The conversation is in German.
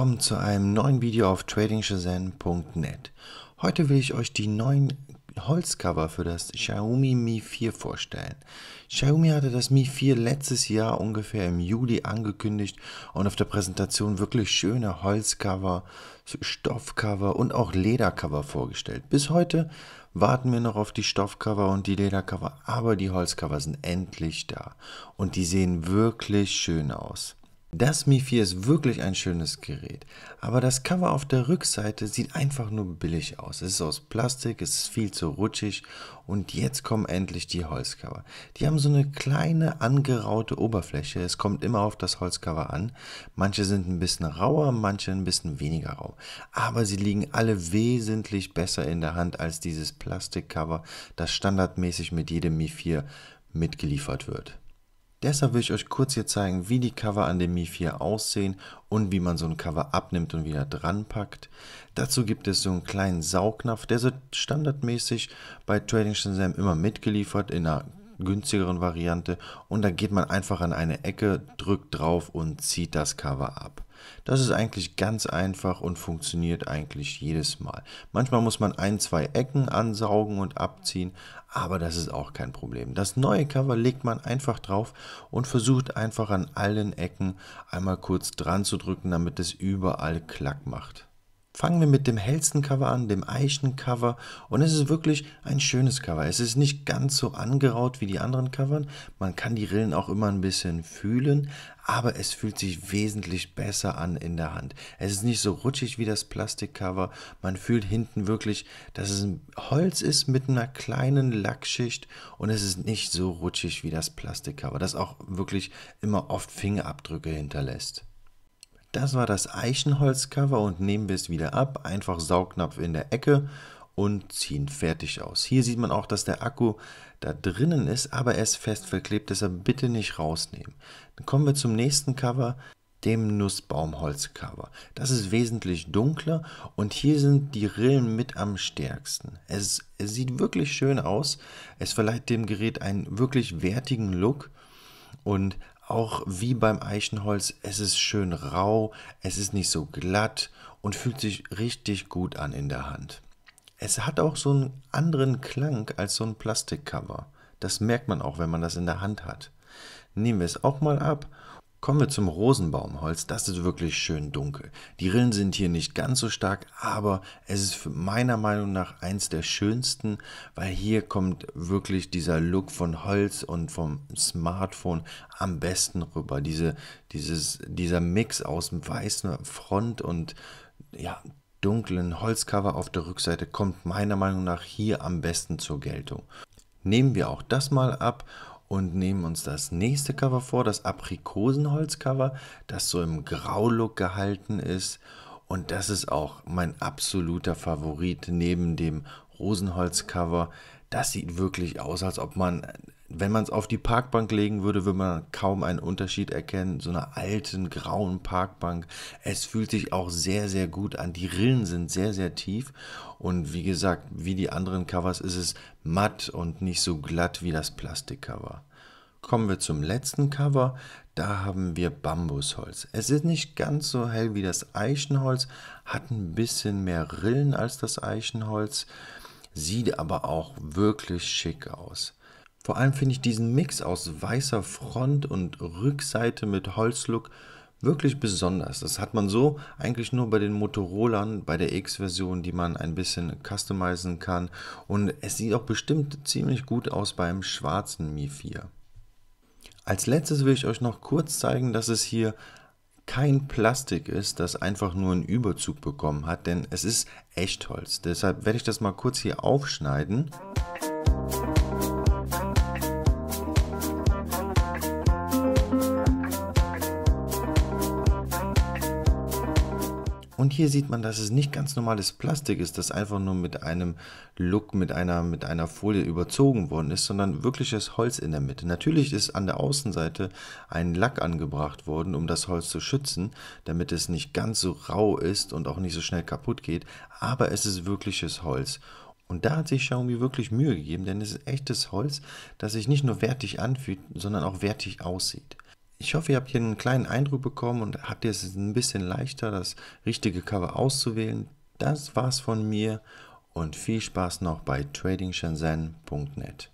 willkommen zu einem neuen Video auf tradingshazen.net. Heute will ich euch die neuen Holzcover für das Xiaomi Mi 4 vorstellen. Xiaomi hatte das Mi 4 letztes Jahr ungefähr im Juli angekündigt und auf der Präsentation wirklich schöne Holzcover, Stoffcover und auch Ledercover vorgestellt. Bis heute warten wir noch auf die Stoffcover und die Ledercover, aber die Holzcover sind endlich da und die sehen wirklich schön aus. Das Mi 4 ist wirklich ein schönes Gerät, aber das Cover auf der Rückseite sieht einfach nur billig aus. Es ist aus Plastik, es ist viel zu rutschig und jetzt kommen endlich die Holzcover. Die haben so eine kleine angeraute Oberfläche, es kommt immer auf das Holzcover an. Manche sind ein bisschen rauer, manche ein bisschen weniger rau, aber sie liegen alle wesentlich besser in der Hand als dieses Plastikcover, das standardmäßig mit jedem Mi 4 mitgeliefert wird. Deshalb will ich euch kurz hier zeigen, wie die Cover an dem Mi 4 aussehen und wie man so ein Cover abnimmt und wieder dran packt. Dazu gibt es so einen kleinen Saugnapf, der wird standardmäßig bei Trading Shazam immer mitgeliefert in einer günstigeren Variante und da geht man einfach an eine Ecke, drückt drauf und zieht das Cover ab. Das ist eigentlich ganz einfach und funktioniert eigentlich jedes Mal. Manchmal muss man ein, zwei Ecken ansaugen und abziehen, aber das ist auch kein Problem. Das neue Cover legt man einfach drauf und versucht einfach an allen Ecken einmal kurz dran zu drücken, damit es überall Klack macht. Fangen wir mit dem hellsten Cover an, dem Eichencover. Und es ist wirklich ein schönes Cover. Es ist nicht ganz so angeraut wie die anderen Covern. Man kann die Rillen auch immer ein bisschen fühlen, aber es fühlt sich wesentlich besser an in der Hand. Es ist nicht so rutschig wie das Plastikcover. Man fühlt hinten wirklich, dass es ein Holz ist mit einer kleinen Lackschicht und es ist nicht so rutschig wie das Plastikcover, das auch wirklich immer oft Fingerabdrücke hinterlässt. Das war das Eichenholzcover und nehmen wir es wieder ab. Einfach Saugnapf in der Ecke und ziehen fertig aus. Hier sieht man auch, dass der Akku da drinnen ist, aber er ist fest verklebt, deshalb bitte nicht rausnehmen. Dann kommen wir zum nächsten Cover, dem Nussbaumholzcover. Das ist wesentlich dunkler und hier sind die Rillen mit am stärksten. Es, es sieht wirklich schön aus. Es verleiht dem Gerät einen wirklich wertigen Look und auch wie beim Eichenholz, es ist schön rau, es ist nicht so glatt und fühlt sich richtig gut an in der Hand. Es hat auch so einen anderen Klang als so ein Plastikcover. Das merkt man auch, wenn man das in der Hand hat. Nehmen wir es auch mal ab Kommen wir zum Rosenbaumholz. Das ist wirklich schön dunkel. Die Rillen sind hier nicht ganz so stark, aber es ist meiner Meinung nach eins der schönsten, weil hier kommt wirklich dieser Look von Holz und vom Smartphone am besten rüber. Diese, dieses, dieser Mix aus dem weißen Front und ja, dunklen Holzcover auf der Rückseite kommt meiner Meinung nach hier am besten zur Geltung. Nehmen wir auch das mal ab und nehmen uns das nächste Cover vor, das Aprikosenholz-Cover, das so im Graulook gehalten ist. Und das ist auch mein absoluter Favorit neben dem Rosenholz-Cover. Das sieht wirklich aus, als ob man wenn man es auf die Parkbank legen würde, würde man kaum einen Unterschied erkennen. So einer alten, grauen Parkbank. Es fühlt sich auch sehr, sehr gut an. Die Rillen sind sehr, sehr tief. Und wie gesagt, wie die anderen Covers ist es matt und nicht so glatt wie das Plastikcover. Kommen wir zum letzten Cover. Da haben wir Bambusholz. Es ist nicht ganz so hell wie das Eichenholz, hat ein bisschen mehr Rillen als das Eichenholz, sieht aber auch wirklich schick aus. Vor allem finde ich diesen Mix aus weißer Front und Rückseite mit Holzlook wirklich besonders. Das hat man so eigentlich nur bei den Motorolern, bei der X-Version, die man ein bisschen customizen kann. Und es sieht auch bestimmt ziemlich gut aus beim schwarzen Mi 4. Als letztes will ich euch noch kurz zeigen, dass es hier kein Plastik ist, das einfach nur einen Überzug bekommen hat, denn es ist Echtholz. Deshalb werde ich das mal kurz hier aufschneiden. Und hier sieht man, dass es nicht ganz normales Plastik ist, das einfach nur mit einem Look, mit einer, mit einer Folie überzogen worden ist, sondern wirkliches Holz in der Mitte. Natürlich ist an der Außenseite ein Lack angebracht worden, um das Holz zu schützen, damit es nicht ganz so rau ist und auch nicht so schnell kaputt geht, aber es ist wirkliches Holz. Und da hat sich Xiaomi wirklich Mühe gegeben, denn es ist echtes Holz, das sich nicht nur wertig anfühlt, sondern auch wertig aussieht. Ich hoffe, ihr habt hier einen kleinen Eindruck bekommen und habt ihr es ein bisschen leichter, das richtige Cover auszuwählen. Das war's von mir und viel Spaß noch bei tradingshenzhen.net.